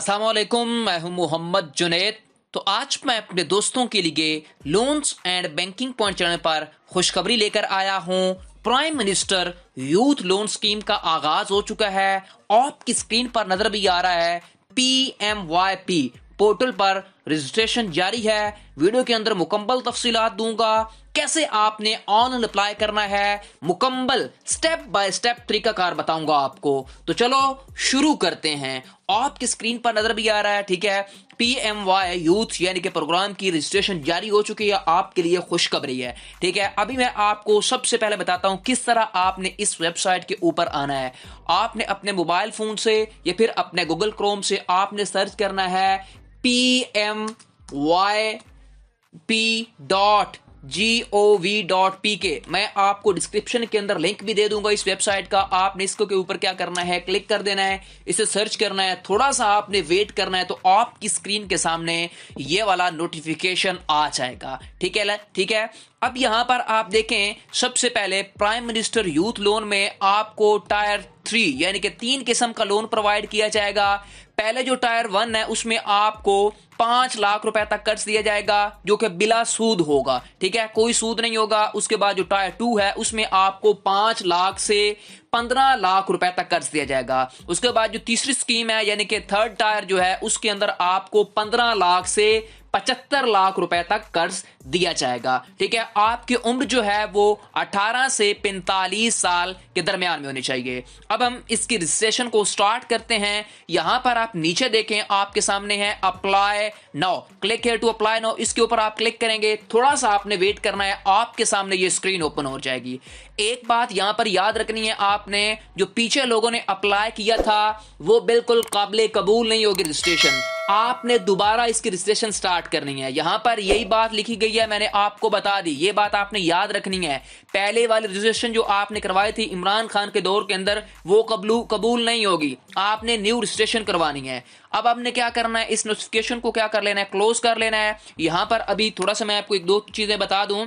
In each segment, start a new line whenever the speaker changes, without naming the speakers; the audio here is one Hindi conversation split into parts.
असलकुम मैं हूं मोहम्मद जुनेद तो आज मैं अपने दोस्तों के लिए loans and banking point channel पर खुशखबरी लेकर आया हूं prime minister youth loan scheme का आगाज हो चुका है आपकी स्क्रीन पर नजर भी आ रहा है P M Y P portal पर रजिस्ट्रेशन जारी है वीडियो के अंदर मुकम्मल तफसीलात दूंगा कैसे आपने ऑनलाइन अप्लाई करना है मुकम्मल स्टेप बाय स्टेप तरीका कार बताऊंगा आपको तो चलो शुरू करते हैं आपकी स्क्रीन पर नजर भी आ रहा है ठीक है पी एम वाई यूथ यानी कि प्रोग्राम की रजिस्ट्रेशन जारी हो चुकी है आपके लिए खुशखबरी है ठीक है अभी मैं आपको सबसे पहले बताता हूं किस तरह आपने इस वेबसाइट के ऊपर आना है आपने अपने मोबाइल फोन से या फिर अपने गूगल क्रोम से आपने सर्च करना है P M Y P dot G O V dot P K मैं आपको डिस्क्रिप्शन के अंदर लिंक भी दे दूंगा इस वेबसाइट का आपने इसको के ऊपर क्या करना है क्लिक कर देना है इसे सर्च करना है थोड़ा सा आपने वेट करना है तो आपकी स्क्रीन के सामने ये वाला नोटिफिकेशन आ जाएगा ठीक है ठीक है अब यहां पर आप देखें सबसे पहले प्राइम मिनिस्टर यूथ लोन में आपको टायर थ्री यानी कि तीन किस्म का लोन प्रोवाइड किया जाएगा पहले जो टायर वन है उसमें आपको पांच लाख रुपए तक कर्ज दिया जाएगा जो कि बिला सूद होगा ठीक है कोई सूद नहीं होगा उसके बाद जो टायर टू है उसमें आपको पांच लाख से पंद्रह लाख रुपए तक कर्ज दिया जाएगा उसके बाद जो तीसरी स्कीम है यानी कि थर्ड टायर जो है उसके अंदर आपको पंद्रह लाख से पचहत्तर लाख रुपए तक कर्ज दिया जाएगा ठीक है आपकी उम्र जो है वो 18 से 45 साल के दरमियान में होनी चाहिए अब हम इसकी रजिस्ट्रेशन को स्टार्ट करते हैं यहां पर आप नीचे देखें आपके सामने है apply now click here to apply now इसके ऊपर आप क्लिक करेंगे थोड़ा सा आपने वेट करना है आपके सामने ये स्क्रीन ओपन हो जाएगी एक बात यहां पर याद रखनी है आपने जो पीछे लोगों ने अप्लाई किया था वो बिल्कुल काबिल कबूल नहीं होगी रजिस्ट्रेशन आपने दोबारा इसकी रजिस्ट्रेशन स्टार्ट करनी है यहां पर यही बात लिखी गई है मैंने आपको बता दी ये बात आपने याद रखनी है पहले वाली रजिस्ट्रेशन जो आपने करवाई थी इमरान खान के दौर के अंदर वो कबलू कबूल नहीं होगी आपने न्यू रजिस्ट्रेशन करवानी है अब आपने क्या करना है इस नोटिफिकेशन को क्या कर लेना है क्लोज कर लेना है यहां पर अभी थोड़ा सा मैं आपको एक दो चीजें बता दूं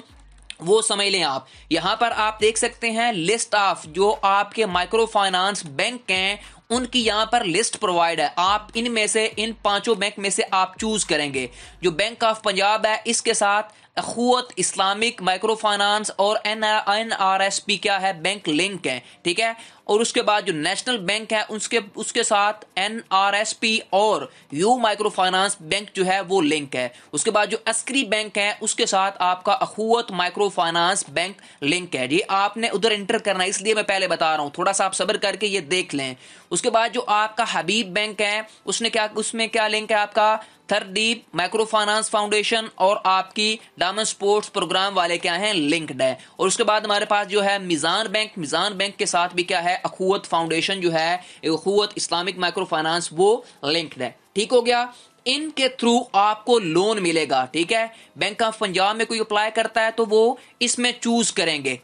वो समझ लें आप यहां पर आप देख सकते हैं लिस्ट ऑफ जो आपके माइक्रो फाइनेंस बैंक हैं उनकी यहां पर लिस्ट प्रोवाइड है आप इनमें से इन पांचों बैंक में से आप चूज करेंगे जो बैंक ऑफ पंजाब है इसके साथ अखुत इस्लामिक माइक्रो फाइनेंस और N N R S P क्या है बैंक लिंक है ठीक है और उसके बाद जो नेशनल बैंक है उसके उसके साथ एन और यू माइक्रो फाइनेंस बैंक जो है वो लिंक है उसके बाद जो अस्करी बैंक है उसके साथ आपका Akhuwat micro finance bank link है ये आपने उधर एंटर करना इसलिए मैं पहले बता रहा हूँ थोड़ा सा आप सबर करके ये देख लें उसके बाद जो आपका हबीब बैंक है उसने क्या उसमें क्या लिंक है आपका थरदीप फाइनेंस फाउंडेशन और आपकी डायमंड स्पोर्ट्स प्रोग्राम वाले क्या हैं लिंक्ड है और उसके बाद हमारे पास जो है मिजान बैंक मिजान बैंक के साथ भी क्या है अखुवत फाउंडेशन जो है अखुवत इस्लामिक माइक्रो फाइनेंस वो लिंक्ड है ठीक हो गया इनके थ्रू आपको लोन मिलेगा ठीक है बैंक ऑफ पंजाब में कोई अप्लाई करता है तो वो इसमें चूज करेंगे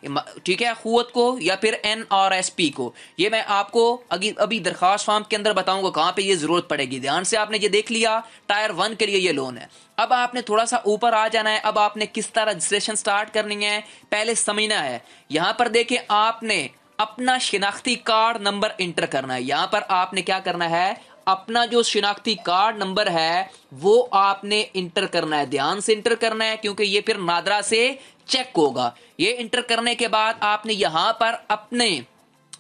ठीक है खुवत को या फिर एन आर एस पी को ये मैं आपको अभी अभी दरखास्त फॉर्म के अंदर बताऊंगा कहां पे ये जरूरत पड़ेगी ध्यान से आपने ये देख लिया टायर वन के लिए ये लोन है अब आपने थोड़ा सा ऊपर आ जाना है अब आपने किस तरह रजिस्ट्रेशन स्टार्ट करनी है पहले समझना है यहां पर देखे आपने अपना शिनाख्ती कार्ड नंबर इंटर करना है यहां पर आपने क्या करना है अपना जो शिनाख्ती कार्ड नंबर है वो आपने इंटर करना है ध्यान से इंटर करना है क्योंकि ये फिर नादरा से चेक होगा ये इंटर करने के बाद आपने यहां पर अपने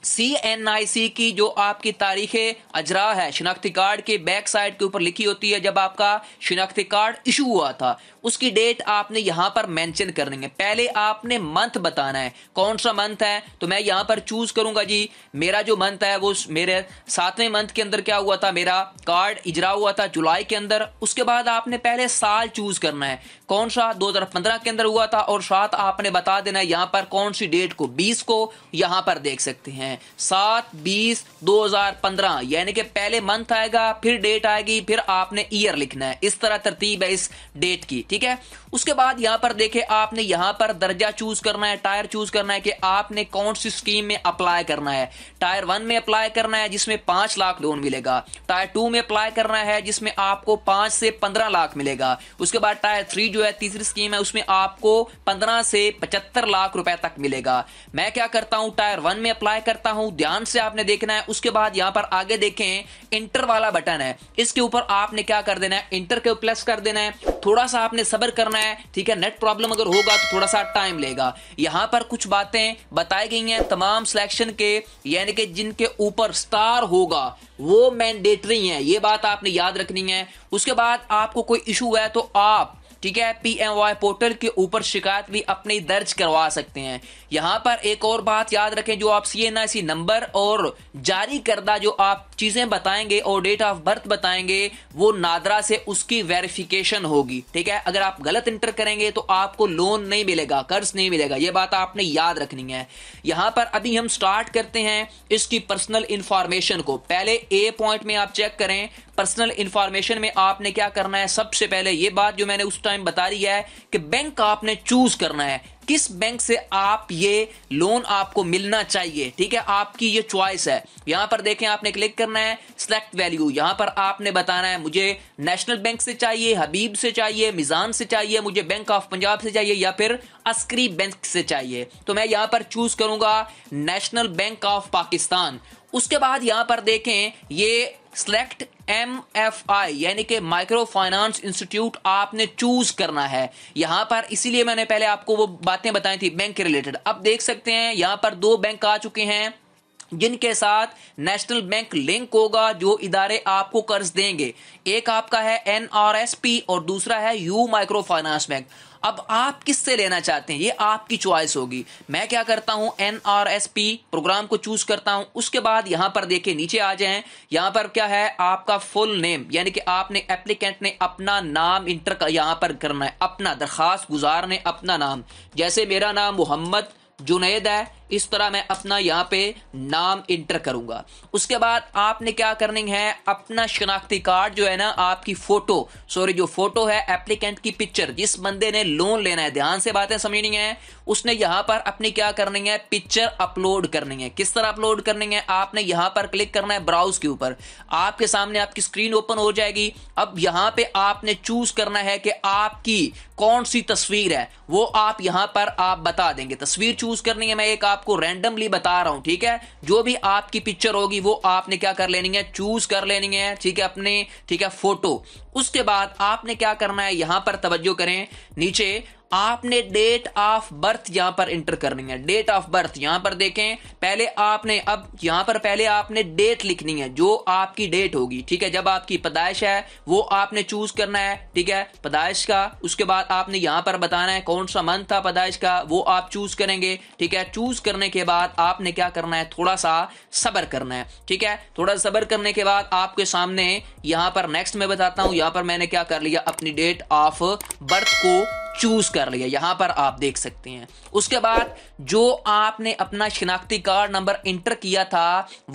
सी एन आई सी की जो आपकी तारीख अजरा है शिनाख्ती कार्ड के बैक साइड के ऊपर लिखी होती है जब आपका शिनाख्ती कार्ड इशू हुआ था उसकी डेट आपने यहाँ पर मेंशन करनी है पहले आपने मंथ बताना है कौन सा मंथ है तो मैं यहाँ पर चूज करूंगा जी मेरा जो मंथ है वो मेरे सातवें मंथ के अंदर क्या हुआ था मेरा कार्ड इजरा हुआ था जुलाई के अंदर उसके बाद आपने पहले साल चूज करना है कौन सा पंद्रह के अंदर हुआ था और साथ आपने बता देना है यहां पर कौन सी डेट को बीस को यहां पर देख सकते हैं हैं सात बीस दो हजार पंद्रह यानी कि पहले मंथ आएगा फिर डेट आएगी फिर आपने ईयर लिखना है इस तरह तरतीब है इस डेट की ठीक है उसके बाद यहां पर देखे आपने यहां पर दर्जा चूज करना है टायर चूज करना है कि आपने कौन सी स्कीम में अप्लाई करना है टायर वन में अप्लाई करना है जिसमें पांच लाख लोन मिलेगा टायर टू में अप्लाई करना है जिसमें आपको पांच से पंद्रह लाख मिलेगा उसके बाद टायर थ्री जो है तीसरी स्कीम है उसमें आपको पंद्रह से पचहत्तर लाख रुपए तक मिलेगा मैं क्या करता हूं टायर वन में अप्लाई करता हूं ध्यान से आपने देखना है उसके बाद यहां पर आगे देखें इंटर वाला बटन है इसके ऊपर आपने क्या कर देना है इंटर के प्लस कर देना है थोड़ा सा आपने सबर करना है ठीक है नेट प्रॉब्लम अगर होगा तो थोड़ा सा टाइम लेगा यहाँ पर कुछ बातें बताई गई हैं तमाम सिलेक्शन के यानी कि जिनके ऊपर स्टार होगा वो मैंडेटरी है ये बात आपने याद रखनी है उसके बाद आपको कोई इशू है तो आप ठीक है पी एम वाई पोर्टल के ऊपर शिकायत भी अपनी दर्ज करवा सकते हैं यहां पर एक और बात याद रखें जो आप सी एन नंबर और जारी करदा जो आप चीज़ें बताएंगे और डेट ऑफ बर्थ बताएंगे वो नादरा से उसकी वेरिफिकेशन होगी ठीक है अगर आप गलत इंटर करेंगे तो आपको लोन नहीं मिलेगा कर्ज नहीं मिलेगा ये बात आपने याद रखनी है यहां पर अभी हम स्टार्ट करते हैं इसकी पर्सनल इंफॉर्मेशन को पहले ए पॉइंट में आप चेक करें पर्सनल इंफॉर्मेशन में आपने क्या करना है सबसे पहले ये बात जो मैंने उस टाइम बता रही है कि बैंक आपने चूज करना है किस बैंक से आप ये लोन आपको मिलना चाहिए ठीक है आपकी ये चॉइस है यहां पर देखें आपने क्लिक करना है सिलेक्ट वैल्यू यहां पर आपने बताना है मुझे नेशनल बैंक से चाहिए हबीब से चाहिए मिजान से चाहिए मुझे बैंक ऑफ पंजाब से चाहिए या फिर अस्करी बैंक से चाहिए तो मैं यहां पर चूज करूंगा नेशनल बैंक ऑफ पाकिस्तान उसके बाद यहां पर देखें ये सिलेक्ट एम एफ आई यानी कि माइक्रो फाइनेंस इंस्टीट्यूट आपने चूज करना है यहां पर इसीलिए मैंने पहले आपको वो बातें बताई थी बैंक के रिलेटेड अब देख सकते हैं यहां पर दो बैंक आ चुके हैं जिनके साथ नेशनल बैंक लिंक होगा जो इदारे आपको कर्ज देंगे एक आपका है एन और दूसरा है यू माइक्रो फाइनेंस बैंक अब आप किससे लेना चाहते हैं ये आपकी चॉइस होगी मैं क्या करता हूं N R S P program को चूज करता हूं उसके बाद यहां पर देखिए नीचे आ जाए यहां पर क्या है आपका फुल नेम यानी कि आपने एप्लीकेंट ने अपना नाम इंटर यहां पर करना है अपना दरखास्त गुजार ने अपना नाम जैसे मेरा नाम मोहम्मद जुनेद है इस तरह मैं अपना यहाँ पे नाम इंटर करूंगा उसके बाद आपने क्या करनी है अपना शनाख्ती कार्ड जो है ना आपकी फ़ोटो सॉरी जो फ़ोटो है एप्लीकेंट की पिक्चर जिस बंदे ने लोन लेना है ध्यान से बातें समझनी है उसने यहाँ पर अपनी क्या करनी है पिक्चर अपलोड करनी है किस तरह अपलोड करनी है आपने यहाँ पर क्लिक करना है ब्राउज के ऊपर आपके सामने आपकी स्क्रीन ओपन हो जाएगी अब यहाँ पे आपने चूज करना है कि आपकी कौन सी तस्वीर है वो आप यहाँ पर आप बता देंगे तस्वीर चूज करनी है मैं एक आप आपको रैंडमली बता रहा हूं ठीक है जो भी आपकी पिक्चर होगी वो आपने क्या कर लेनी है चूज कर लेनी है ठीक है अपने ठीक है फोटो उसके बाद आपने क्या करना है यहां पर तवज्जो करें नीचे आपने डेट ऑफ बर्थ यहां पर इंटर करनी है डेट ऑफ बर्थ यहां पर देखें पहले आपने अब यहां पर पहले आपने डेट लिखनी है जो आपकी डेट होगी ठीक है जब आपकी पैदाइश है वो आपने चूज करना है ठीक है पैदाइश का उसके बाद आपने यहां पर बताना है कौन सा मंथ था पैदाइश का वो आप चूज करेंगे ठीक है चूज करने के बाद आपने क्या करना है थोड़ा सा सबर करना है ठीक है थोड़ा सबर करने के बाद आपके सामने यहां पर नेक्स्ट में बताता हूं यहां पर मैंने क्या कर लिया अपनी डेट ऑफ बर्थ को चूज कर लिया यहां पर आप देख सकते हैं उसके बाद जो आपने अपना शिनाख्ती कार्ड नंबर इंटर किया था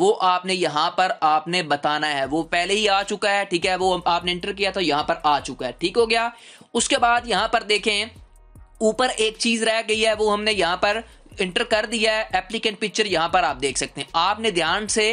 वो आपने यहां पर आपने बताना है वो पहले ही आ चुका है ठीक है वो आपने इंटर किया था तो यहां पर आ चुका है ठीक हो गया उसके बाद यहां पर देखें ऊपर एक चीज रह गई है वो हमने यहां पर इंटर कर दिया है एप्लीकेंट पिक्चर यहां पर आप देख सकते हैं आपने ध्यान से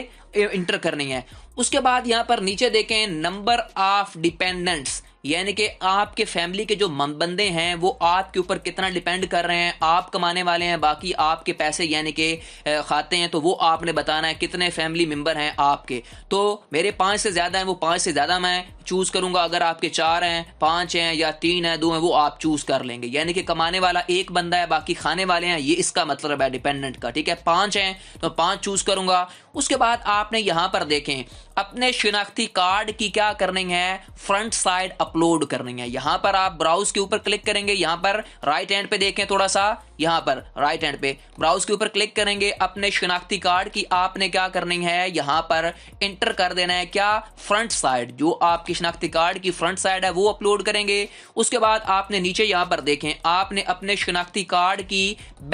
इंटर करनी है उसके बाद यहाँ पर नीचे देखें नंबर ऑफ डिपेंडेंट्स यानी कि आपके फैमिली के जो बंदे हैं वो आपके ऊपर कितना डिपेंड कर रहे हैं आप कमाने वाले हैं बाकी आपके पैसे यानी कि खाते हैं तो वो आपने बताना है कितने फैमिली मेम्बर हैं आपके तो मेरे पाँच से ज़्यादा हैं वो पाँच से ज़्यादा मैं चूज़ करूंगा अगर आपके चार हैं पाँच हैं या तीन हैं दो हैं वो आप चूज़ कर लेंगे यानी कि कमाने वाला एक बंदा है बाकी खाने वाले हैं ये इसका मतलब है डिपेंडेंट का ठीक है पाँच हैं तो पाँच चूज़ करूंगा उसके बाद आपने यहाँ पर देखें अपने शिनाख्ती कार्ड की क्या करनी है फ्रंट साइड अपलोड करनी है यहां पर आप ब्राउज के ऊपर क्लिक करेंगे यहां पर राइट हैंड पे देखें थोड़ा सा यहां पर राइट हैंड पे ब्राउज के ऊपर क्लिक करेंगे अपने शिनाख्ती कार्ड की आपने क्या करनी है यहां पर इंटर कर देना है क्या फ्रंट साइड जो आपकी शिनाख्ती कार्ड की फ्रंट साइड है वो अपलोड करेंगे उसके बाद आपने नीचे यहां पर देखें आपने अपने शिनाख्ती कार्ड की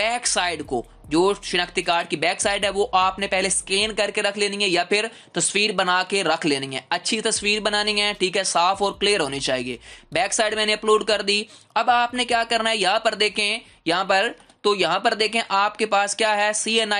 बैक साइड को जो शिनाख्ती कार्ड की बैक साइड है वो आपने पहले स्कैन करके रख लेनी है या फिर तस्वीर बना के रख लेनी है अच्छी तस्वीर बनानी है ठीक है साफ और क्लियर होनी चाहिए बैक साइड मैंने अपलोड कर दी अब आपने क्या करना है यहां पर देखें यहां पर तो यहां पर देखें आपके पास क्या है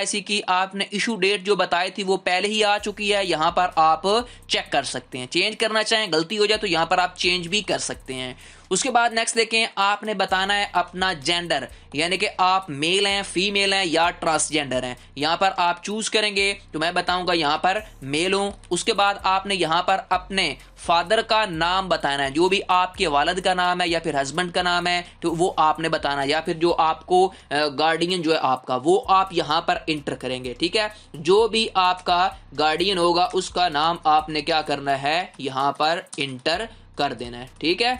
सी की आपने इशू डेट जो बताई थी वो पहले ही आ चुकी है यहां पर आप चेक कर सकते हैं चेंज करना चाहें गलती हो जाए तो यहाँ पर आप चेंज भी कर सकते हैं उसके बाद नेक्स्ट देखें आपने बताना है अपना जेंडर यानी कि आप मेल हैं फीमेल हैं या ट्रांसजेंडर हैं यहां पर आप चूज़ करेंगे तो मैं बताऊंगा यहां पर मेल हूं उसके बाद आपने यहां पर अपने फादर का नाम बताना है जो भी आपके वालद का नाम है या फिर हस्बैंड का नाम है तो वो आपने बताना है या फिर जो आपको गार्डियन जो है आपका वो आप यहां पर इंटर करेंगे ठीक है जो भी आपका गार्डियन होगा उसका नाम आपने क्या करना है यहां पर इंटर कर देना है ठीक है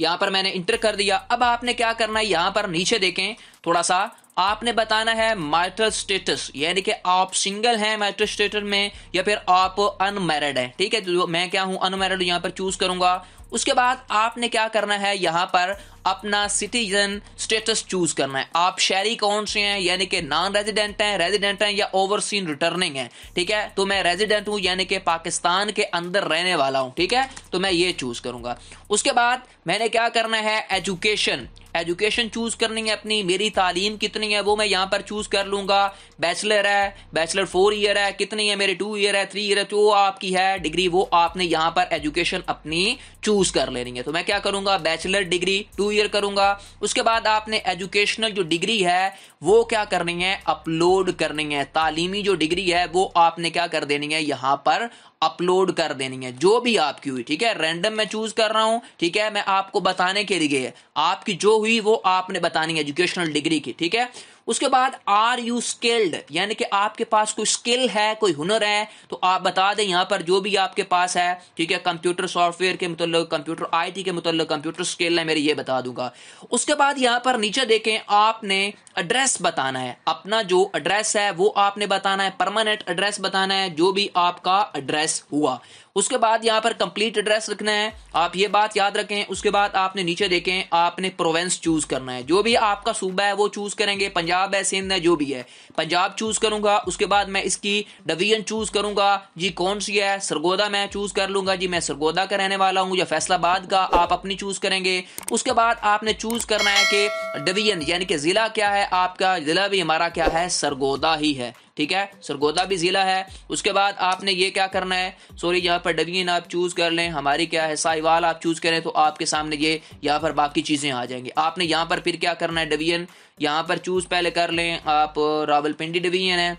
यहां पर मैंने इंटर कर दिया अब आपने क्या करना है यहां पर नीचे देखें थोड़ा सा आपने बताना है मैरिटल स्टेटस यानी कि आप सिंगल हैं मैरिटल स्टेटस में या फिर आप अनमेरिड हैं ठीक है तो मैं क्या हूं अनमेरिड यहां पर चूज करूंगा उसके बाद आपने क्या करना है यहां पर अपना सिटीजन स्टेटस चूज करना है आप शहरी कौन से हैं यानी कि नॉन रेजिडेंट हैं रेजिडेंट हैं या ओवरसीन रिटर्निंग हैं ठीक है तो मैं रेजिडेंट हूं यानी कि पाकिस्तान के अंदर रहने वाला हूं ठीक है तो मैं ये चूज करूंगा उसके बाद मैंने क्या करना है एजुकेशन एजुकेशन चूज़ करनी है अपनी मेरी तालीम कितनी है वो मैं यहाँ पर चूज़ कर लूंगा बैचलर है बैचलर फोर ईयर है कितनी है मेरे टू ईयर है थ्री ईयर है तो आपकी है डिग्री वो आपने यहाँ पर एजुकेशन अपनी चूज़ कर लेनी है तो मैं क्या करूंगा बैचलर डिग्री टू ईयर करूंगा उसके बाद आपने एजुकेशनल जो डिग्री है वो क्या करनी है अपलोड करनी है तालीमी जो डिग्री है वो आपने क्या कर देनी है यहाँ पर अपलोड कर देनी है जो भी आपकी हुई ठीक है रैंडम मैं चूज कर रहा हूं ठीक है मैं आपको बताने के लिए आपकी जो हुई वो आपने बतानी है एजुकेशनल डिग्री की ठीक है उसके बाद आर यू स्किल्ड यानी कि आपके पास कोई स्किल है कोई हुनर है तो आप बता दें यहां पर जो भी आपके पास है ठीक है कंप्यूटर सॉफ्टवेयर के मतलब कंप्यूटर आईटी के मतलब कंप्यूटर स्किल है मेरी ये बता दूंगा उसके बाद यहां पर नीचे देखें आपने एड्रेस बताना है अपना जो एड्रेस है वो आपने बताना है परमानेंट एड्रेस बताना है जो भी आपका एड्रेस हुआ उसके बाद यहाँ पर कंप्लीट एड्रेस लिखना है आप ये बात याद रखें उसके बाद आपने नीचे देखें आपने प्रोवेंस चूज करना है जो भी आपका सूबा है वो चूज करेंगे पंजाब है सिंध है जो भी है पंजाब चूज करूंगा उसके बाद मैं इसकी डिवीजन चूज करूंगा जी कौन सी है सरगोदा मैं चूज कर लूंगा जी मैं सरगोदा का रहने वाला हूँ या फैसलाबाद का आप अपनी चूज करेंगे उसके बाद आपने चूज करना है कि डिवीजन यानी कि जिला क्या है आपका जिला भी हमारा क्या है सरगोदा ही है ठीक है सरगोदा भी ज़िला है उसके बाद आपने ये क्या करना है सॉरी यहाँ पर डवीन आप चूज़ कर लें हमारी क्या है साहिवाल आप चूज़ करें तो आपके सामने ये यहाँ पर बाकी चीज़ें आ जाएंगी आपने यहाँ पर फिर क्या करना है डवीन यहाँ पर चूज़ पहले कर लें आप रावलपिंडी डिवीजन है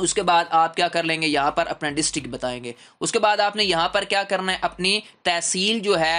उसके बाद आप क्या कर लेंगे यहाँ पर अपना डिस्ट्रिक्ट बताएंगे उसके बाद आपने यहाँ पर क्या करना है अपनी तहसील जो है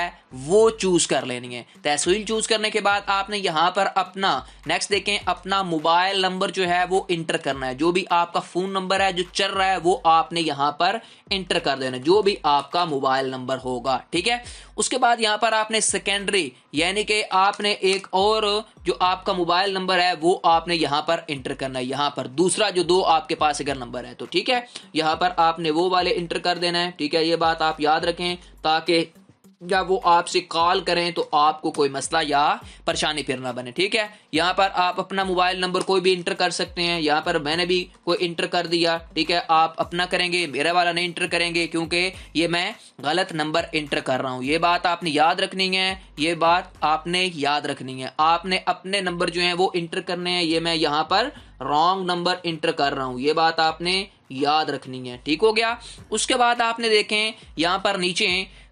वो चूज़ कर लेनी है तहसील चूज़ करने के बाद आपने यहाँ पर अपना नेक्स्ट देखें अपना मोबाइल नंबर जो है वो इंटर करना है जो भी आपका फ़ोन नंबर है जो चल रहा है वो आपने यहाँ पर इंटर कर देना जो भी आपका मोबाइल नंबर होगा ठीक है उसके बाद यहाँ पर आपने सेकेंडरी यानी कि आपने एक और जो आपका मोबाइल नंबर है वो आपने यहां पर इंटर करना है यहां पर दूसरा जो दो आपके पास अगर नंबर है तो ठीक है यहां पर आपने वो वाले इंटर कर देना है ठीक है ये बात आप याद रखें ताकि या वो आपसे कॉल करें तो आपको कोई मसला या परेशानी फिर ना बने ठीक है यहाँ पर आप अपना मोबाइल नंबर कोई भी इंटर कर सकते हैं यहाँ पर मैंने भी कोई इंटर कर दिया ठीक है आप अपना करेंगे मेरा वाला नहीं इंटर करेंगे क्योंकि ये मैं गलत नंबर इंटर कर रहा हूँ ये बात आपने याद रखनी है ये बात आपने याद रखनी है आपने अपने नंबर जो है वो इंटर करने हैं ये मैं यहाँ पर रॉन्ग नंबर इंटर कर रहा हूँ ये बात आपने याद रखनी है ठीक हो गया उसके बाद आपने देखें यहाँ पर नीचे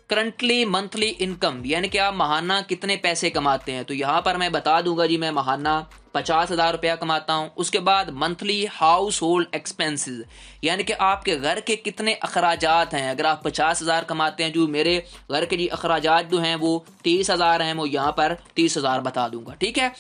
करंटली मंथली इनकम यानी कि आप महाना कितने पैसे कमाते हैं तो यहाँ पर मैं बता दूंगा जी मैं महाना पचास हज़ार रुपया कमाता हूँ उसके बाद मंथली हाउस होल्ड एक्सपेंसिस यानी कि आपके घर के कितने अखराज हैं अगर आप पचास हज़ार कमाते हैं जो मेरे घर के जी अखराज जो हैं वो तीस हज़ार हैं वो यहाँ पर तीस हज़ार बता दूंगा ठीक है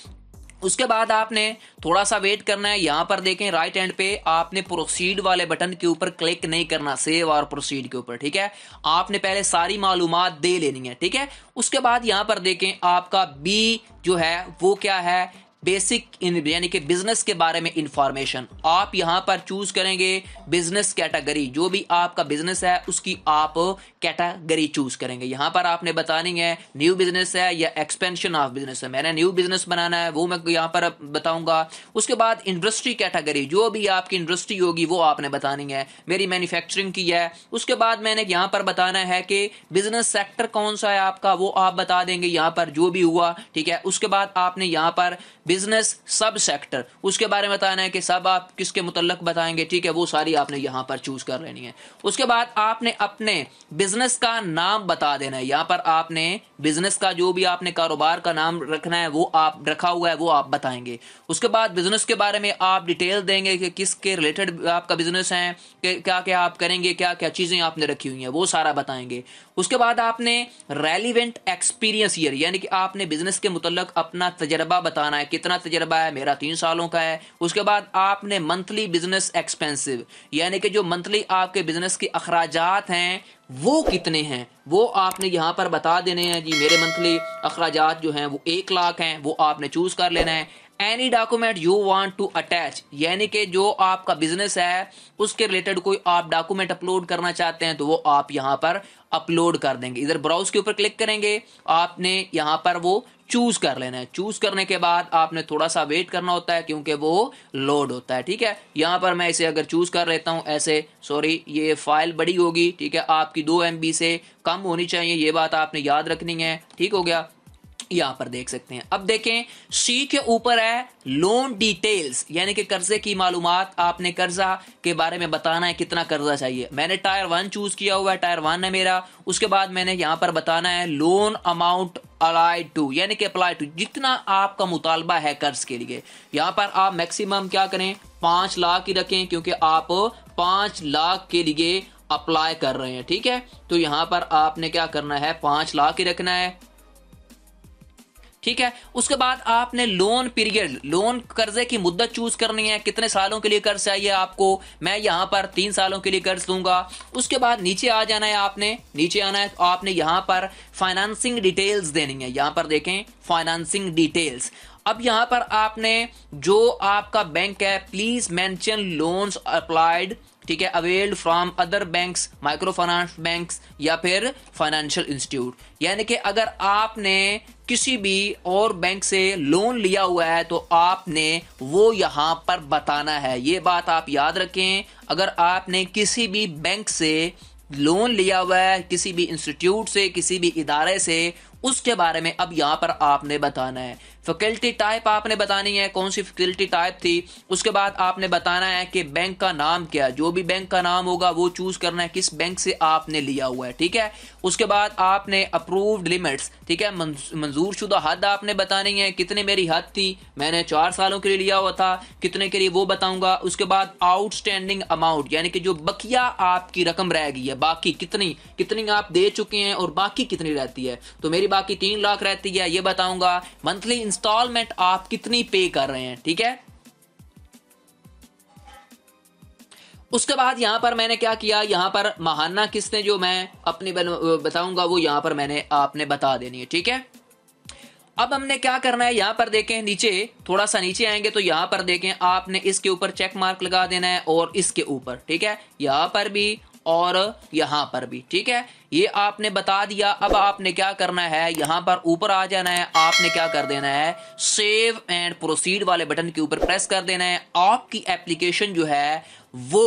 उसके बाद आपने थोड़ा सा वेट करना है यहां पर देखें राइट हैंड पे आपने प्रोसीड वाले बटन के ऊपर क्लिक नहीं करना सेव और प्रोसीड के ऊपर ठीक है आपने पहले सारी मालूम दे लेनी है ठीक है उसके बाद यहां पर देखें आपका बी जो है वो क्या है बेसिक यानी कि बिजनेस के बारे में इंफॉर्मेशन आप यहां पर चूज करेंगे बिजनेस कैटेगरी जो भी आपका बिजनेस है उसकी आप कैटेगरी चूज करेंगे यहां पर आपने बतानी है न्यू बिजनेस है या एक्सपेंशन ऑफ बिजनेस है मैंने न्यू बिजनेस बनाना है वो मैं यहां पर बताऊंगा उसके बाद इंडस्ट्री कैटेगरी जो भी आपकी इंडस्ट्री होगी वो आपने बतानी है मेरी मैन्युफैक्चरिंग की है उसके बाद मैंने यहां पर बताना है कि बिजनेस सेक्टर कौन सा है आपका वो आप बता देंगे यहां पर जो भी हुआ ठीक है उसके बाद आपने यहां पर बिजनेस सब सेक्टर उसके बारे में बताना है कि सब आप किसके मुतलक बताएंगे ठीक है वो सारी आपने यहाँ पर चूज कर लेनी है उसके बाद आपने अपने बिजनेस का नाम बता देना है यहाँ पर आपने बिजनेस का जो भी आपने कारोबार का नाम रखना है वो आप रखा हुआ है वो आप बताएंगे उसके बाद बिजनेस के बारे में आप डिटेल देंगे कि किसके रिलेटेड आपका बिजनेस है क्या क्या आप करेंगे क्या क्या चीजें आपने रखी हुई है वो सारा बताएंगे उसके बाद आपने रेलिवेंट एक्सपीरियंस ईयर यानी कि आपने बिजनेस के मुतल अपना तजर्बा बताना है कितना तजर्बा है मेरा तीन सालों का है उसके बाद आपने मंथली बिजनेस एक्सपेंसिव यानी कि जो मंथली आपके बिजनेस के अखराज हैं वो कितने हैं वो आपने यहाँ पर बता देने हैं जी मेरे मंथली अखराज जो हैं वो एक लाख हैं वो आपने चूज़ कर लेना है any document you want to attach यानी कि जो आपका बिजनेस है उसके रिलेटेड कोई आप डॉक्यूमेंट अपलोड करना चाहते हैं तो वो आप यहाँ पर अपलोड कर देंगे इधर ब्राउज के ऊपर क्लिक करेंगे आपने यहाँ पर वो चूज कर लेना है चूज करने के बाद आपने थोड़ा सा वेट करना होता है क्योंकि वो लोड होता है ठीक है यहां पर मैं इसे अगर चूज कर लेता हूं ऐसे सॉरी ये फाइल बड़ी होगी ठीक है आपकी दो एम से कम होनी चाहिए ये बात आपने याद रखनी है ठीक हो गया यहां पर देख सकते हैं अब देखें सी के ऊपर है लोन डिटेल्स यानी कि कर्जे की मालूम आपने कर्जा के बारे में बताना है कितना कर्जा चाहिए मैंने टायर वन चूज किया हुआ है टायर वन है मेरा उसके बाद मैंने यहां पर बताना है लोन अमाउंट अलाइड टू यानी कि अप्लाई टू जितना आपका मुतालबा है कर्ज के लिए यहां पर आप मैक्सिमम क्या करें पांच लाख ही रखें क्योंकि आप पांच लाख के लिए अप्लाई कर रहे हैं ठीक है तो यहां पर आपने क्या करना है पांच लाख ही रखना है ठीक है उसके बाद आपने लोन पीरियड लोन कर्जे की मुद्दत चूज करनी है कितने सालों के लिए कर्ज चाहिए आपको मैं यहां पर तीन सालों के लिए कर्ज लूंगा उसके बाद नीचे आ जाना है आपने नीचे आना है तो आपने यहां पर फाइनेंसिंग डिटेल्स देनी है यहां पर देखें फाइनेंसिंग डिटेल्स अब यहां पर आपने जो आपका बैंक है प्लीज मैंशन लोन अप्लाइड ठीक है availed from other banks micro finance banks या फिर फाइनेंशियल इंस्टीट्यूट यानी कि अगर आपने किसी भी और बैंक से लोन लिया हुआ है तो आपने वो यहाँ पर बताना है ये बात आप याद रखें अगर आपने किसी भी बैंक से लोन लिया हुआ है किसी भी इंस्टीट्यूट से किसी भी इदारे से उसके बारे में अब यहाँ पर आपने बताना है फैकल्टी टाइप आपने बतानी है कौन सी फैकल्टी टाइप थी उसके बाद आपने बताना है कि बैंक का नाम क्या जो भी बैंक का नाम होगा वो चूज़ करना है किस बैंक से आपने लिया हुआ है ठीक है उसके बाद आपने अप्रूव्ड लिमिट्स ठीक है मंजूर शुदा हद आपने बतानी है कितने मेरी हद थी मैंने चार सालों के लिए लिया हुआ था कितने के लिए वो बताऊंगा उसके बाद आउटस्टैंडिंग अमाउंट यानी कि जो बकिया आपकी रकम रह गई है बाकी कितनी कितनी आप दे चुके हैं और बाकी कितनी रहती है तो मेरी बाकी तीन लाख रहती है ये बताऊंगा मंथली इंस्टॉलमेंट आप कितनी पे कर रहे हैं ठीक है उसके बाद यहां पर मैंने क्या किया यहां पर महाना किसने जो मैं अपनी बताऊंगा वो यहां पर मैंने आपने बता देनी है ठीक है अब हमने क्या करना है यहां पर देखें नीचे थोड़ा सा नीचे आएंगे तो यहां पर देखें आपने इसके ऊपर चेक मार्क लगा देना है और इसके ऊपर ठीक है यहां पर भी और यहां पर भी ठीक है ये आपने बता दिया अब आपने क्या करना है यहां पर ऊपर आ जाना है आपने क्या कर देना है सेव एंड प्रोसीड वाले बटन के ऊपर प्रेस कर देना है आपकी एप्लीकेशन जो है वो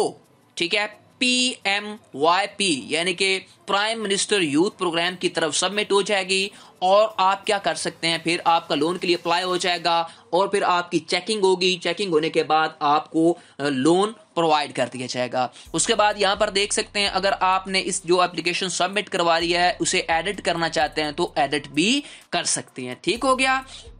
ठीक है पी एम वाई पी यानी कि प्राइम मिनिस्टर यूथ प्रोग्राम की तरफ सबमिट हो जाएगी और आप क्या कर सकते हैं फिर आपका लोन के लिए अप्लाई हो जाएगा और फिर आपकी चेकिंग होगी चेकिंग होने के बाद आपको लोन प्रोवाइड कर दिया जाएगा उसके बाद यहाँ पर देख सकते हैं अगर आपने इस जो एप्लीकेशन सबमिट करवा रही है उसे एडिट करना चाहते हैं तो एडिट भी कर सकते हैं ठीक हो गया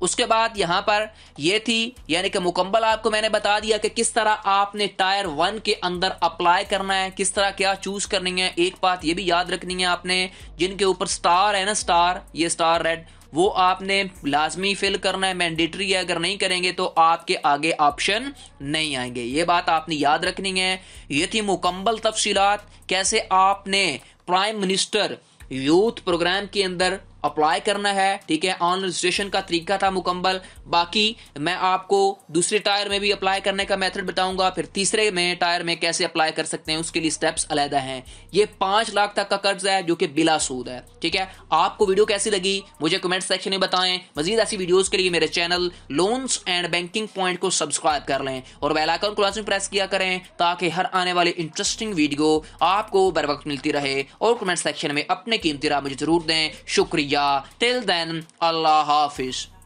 उसके बाद यहाँ पर ये थी यानी कि मुकम्मल आपको मैंने बता दिया कि किस तरह आपने टायर वन के अंदर अप्लाई करना है किस तरह क्या चूज करनी है एक बात ये भी याद रखनी है आपने जिनके ऊपर स्टार है ना स्टार ये स्टार रेड वो आपने लाजमी फिल करना है मैंडेटरी है अगर नहीं करेंगे तो आपके आगे ऑप्शन नहीं आएंगे ये बात आपने याद रखनी है ये थी मुकम्मल तफसीत कैसे आपने प्राइम मिनिस्टर यूथ प्रोग्राम के अंदर अप्लाई करना है ठीक है ऑन रजिस्ट्रेशन का तरीका था मुकम्मल बाकी मैं आपको दूसरे टायर में भी अप्लाई करने का मेथड बताऊंगा फिर तीसरे में टायर में कैसे अप्लाई कर सकते हैं उसके लिए स्टेप्स अलहदा हैं ये पाँच लाख तक का कर्ज है जो कि बिला सूद है ठीक है आपको वीडियो कैसी लगी मुझे कमेंट सेक्शन में बताएं मजीद ऐसी वीडियोज़ के लिए मेरे channel loans and banking point को सब्सक्राइब कर लें और बेलाइकन को लाजमी प्रेस किया करें ताकि हर आने वाली इंटरेस्टिंग वीडियो आपको बर वक्त मिलती रहे और कमेंट सेक्शन में अपने कीमती राह मुझे जरूर दें शुक्रिया Yeah. Till then, Allah Hafiz.